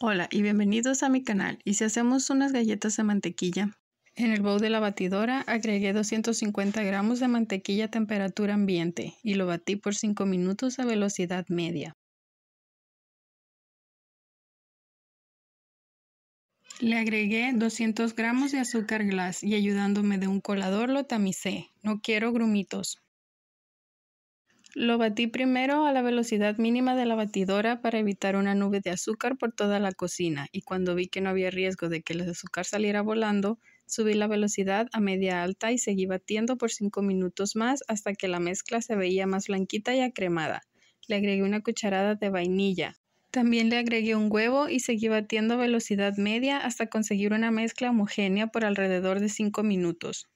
Hola y bienvenidos a mi canal. Y si hacemos unas galletas de mantequilla, en el bowl de la batidora agregué 250 gramos de mantequilla a temperatura ambiente y lo batí por 5 minutos a velocidad media. Le agregué 200 gramos de azúcar glass y ayudándome de un colador lo tamicé. No quiero grumitos. Lo batí primero a la velocidad mínima de la batidora para evitar una nube de azúcar por toda la cocina y cuando vi que no había riesgo de que el azúcar saliera volando, subí la velocidad a media alta y seguí batiendo por 5 minutos más hasta que la mezcla se veía más blanquita y acremada. Le agregué una cucharada de vainilla. También le agregué un huevo y seguí batiendo a velocidad media hasta conseguir una mezcla homogénea por alrededor de 5 minutos.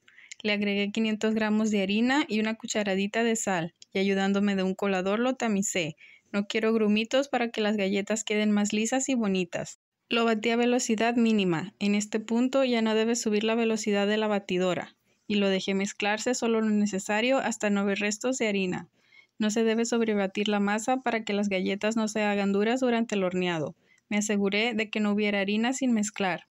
Le agregué 500 gramos de harina y una cucharadita de sal y ayudándome de un colador lo tamicé. No quiero grumitos para que las galletas queden más lisas y bonitas. Lo batí a velocidad mínima. En este punto ya no debe subir la velocidad de la batidora. Y lo dejé mezclarse solo lo necesario hasta no ver restos de harina. No se debe sobrebatir la masa para que las galletas no se hagan duras durante el horneado. Me aseguré de que no hubiera harina sin mezclar.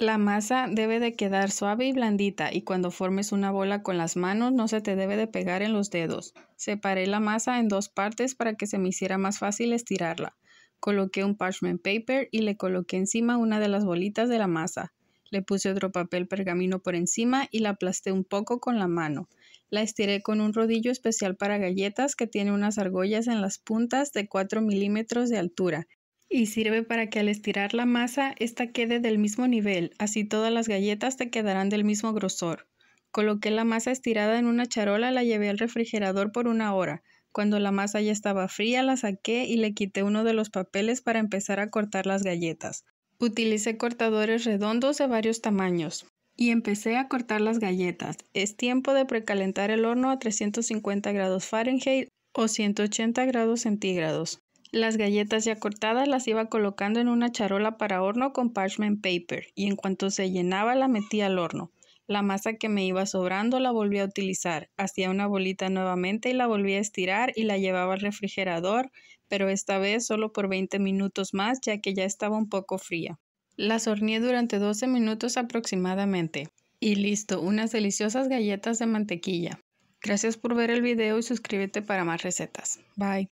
La masa debe de quedar suave y blandita y cuando formes una bola con las manos no se te debe de pegar en los dedos. Separé la masa en dos partes para que se me hiciera más fácil estirarla. Coloqué un parchment paper y le coloqué encima una de las bolitas de la masa. Le puse otro papel pergamino por encima y la aplasté un poco con la mano. La estiré con un rodillo especial para galletas que tiene unas argollas en las puntas de 4 milímetros de altura y sirve para que al estirar la masa, ésta quede del mismo nivel, así todas las galletas te quedarán del mismo grosor. Coloqué la masa estirada en una charola, la llevé al refrigerador por una hora. Cuando la masa ya estaba fría, la saqué y le quité uno de los papeles para empezar a cortar las galletas. Utilicé cortadores redondos de varios tamaños y empecé a cortar las galletas. Es tiempo de precalentar el horno a 350 grados Fahrenheit o 180 grados centígrados. Las galletas ya cortadas las iba colocando en una charola para horno con parchment paper y en cuanto se llenaba la metía al horno. La masa que me iba sobrando la volví a utilizar, hacía una bolita nuevamente y la volví a estirar y la llevaba al refrigerador, pero esta vez solo por 20 minutos más ya que ya estaba un poco fría. Las horneé durante 12 minutos aproximadamente. Y listo, unas deliciosas galletas de mantequilla. Gracias por ver el video y suscríbete para más recetas. Bye.